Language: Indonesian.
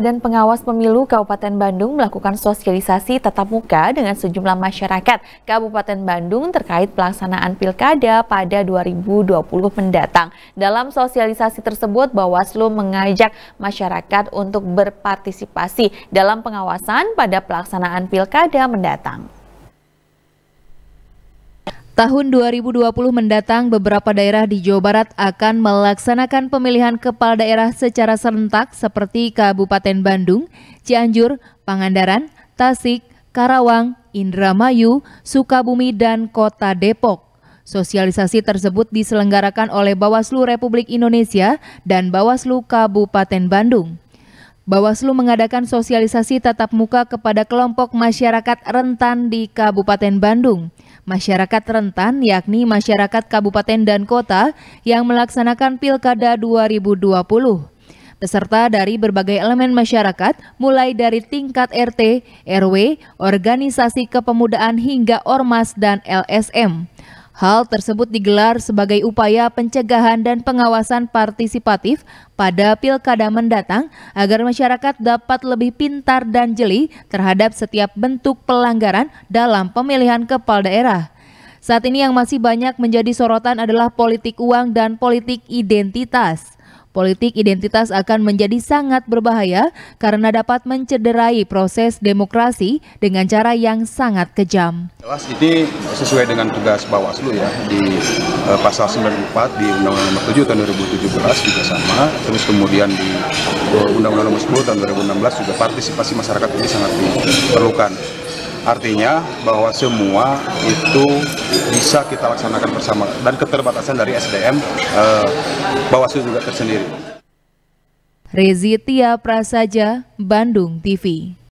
Badan Pengawas Pemilu Kabupaten Bandung melakukan sosialisasi tatap muka dengan sejumlah masyarakat Kabupaten Bandung terkait pelaksanaan pilkada pada 2020 mendatang. Dalam sosialisasi tersebut, Bawaslu mengajak masyarakat untuk berpartisipasi dalam pengawasan pada pelaksanaan pilkada mendatang. Tahun 2020 mendatang, beberapa daerah di Jawa Barat akan melaksanakan pemilihan kepala daerah secara serentak seperti Kabupaten Bandung, Cianjur, Pangandaran, Tasik, Karawang, Indramayu, Sukabumi, dan Kota Depok. Sosialisasi tersebut diselenggarakan oleh Bawaslu Republik Indonesia dan Bawaslu Kabupaten Bandung. Bawaslu mengadakan sosialisasi tatap muka kepada kelompok masyarakat rentan di Kabupaten Bandung. Masyarakat rentan yakni masyarakat kabupaten dan kota yang melaksanakan Pilkada 2020. Peserta dari berbagai elemen masyarakat mulai dari tingkat RT, RW, organisasi kepemudaan hingga ormas dan LSM. Hal tersebut digelar sebagai upaya pencegahan dan pengawasan partisipatif pada pilkada mendatang agar masyarakat dapat lebih pintar dan jeli terhadap setiap bentuk pelanggaran dalam pemilihan kepala daerah. Saat ini yang masih banyak menjadi sorotan adalah politik uang dan politik identitas. Politik identitas akan menjadi sangat berbahaya karena dapat mencederai proses demokrasi dengan cara yang sangat kejam. Jelas ini sesuai dengan tugas Bawaslu ya di uh, pasal 94 di Undang-Undang Nomor 7 tahun 2017 juga sama. Terus kemudian di eh, Undang-Undang Nomor 10 tahun 2016 juga partisipasi masyarakat ini sangat diperlukan. Artinya bahwa semua itu bisa kita laksanakan bersama dan keterbatasan dari SDM eh, Bawaslu juga tersendiri. Rezitia Prasaja, Bandung TV.